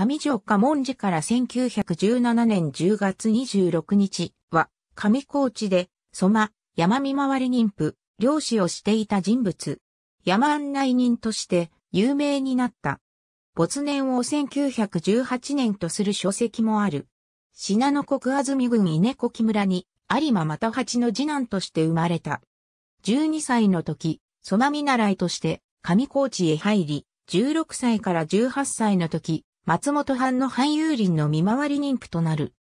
上城下文字から1917年10月26日は、上高地で、蘇ま、山見回り妊婦、漁師をしていた人物。山案内人として有名になった。没年を1918年とする書籍もある。信濃国安住郡稲子木村に有馬又八の次男として生まれた。12歳の時、蘇ま見習いとして上高地へ入り、16歳から18歳の時、松本藩の藩優林の見回り妊婦となる。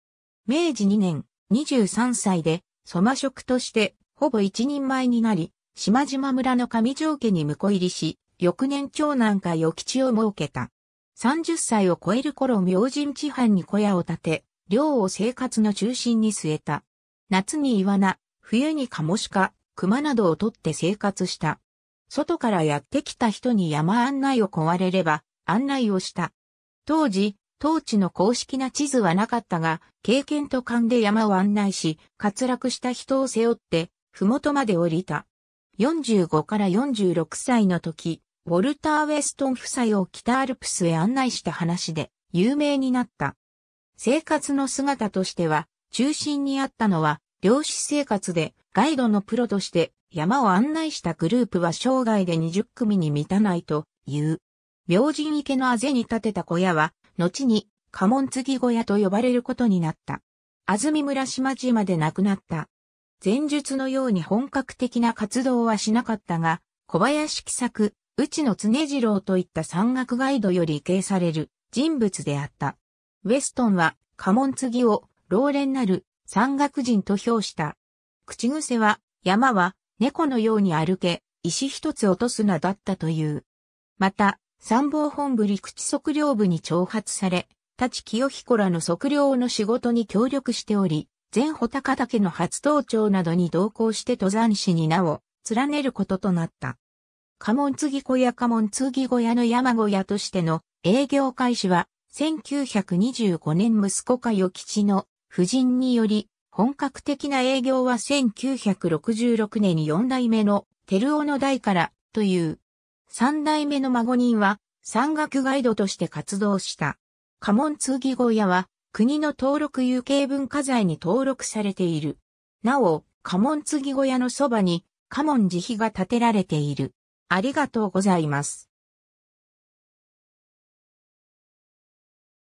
明治2年、23歳で、蕎麦職として、ほぼ一人前になり、島々村の上条家に婿入りし、翌年長男か与吉を設けた。30歳を超える頃明神地藩に小屋を建て、寮を生活の中心に据えた。夏にイワナ、冬にカモシカ、熊などを取って生活した。外からやってきた人に山案内を壊れれば、案内をした。当時、当地の公式な地図はなかったが、経験と勘で山を案内し、滑落した人を背負って、麓まで降りた。45から46歳の時、ウォルター・ウェストン夫妻を北アルプスへ案内した話で有名になった。生活の姿としては、中心にあったのは、漁師生活でガイドのプロとして山を案内したグループは生涯で20組に満たないという。明神池のあぜに建てた小屋は、後に、家紋継ぎ小屋と呼ばれることになった。安住村島まで亡くなった。前述のように本格的な活動はしなかったが、小林喜作、内野常次郎といった山岳ガイドより敬される人物であった。ウェストンは、家紋継ぎを、老練なる山岳人と評した。口癖は、山は、猫のように歩け、石一つ落とすなだったという。また、参謀本部陸地測量部に挑発され、立清彦らの測量の仕事に協力しており、前穂高岳の初登頂などに同行して登山士に名を連ねることとなった。家紋継小屋家紋継小屋の山小屋としての営業開始は、1925年息子か与吉の夫人により、本格的な営業は1966年4代目の照尾の代からという三代目の孫人は山岳ガイドとして活動した。家紋通義小屋は国の登録有形文化財に登録されている。なお、家紋継ぎ小屋のそばに家紋慈悲が建てられている。ありがとうございます。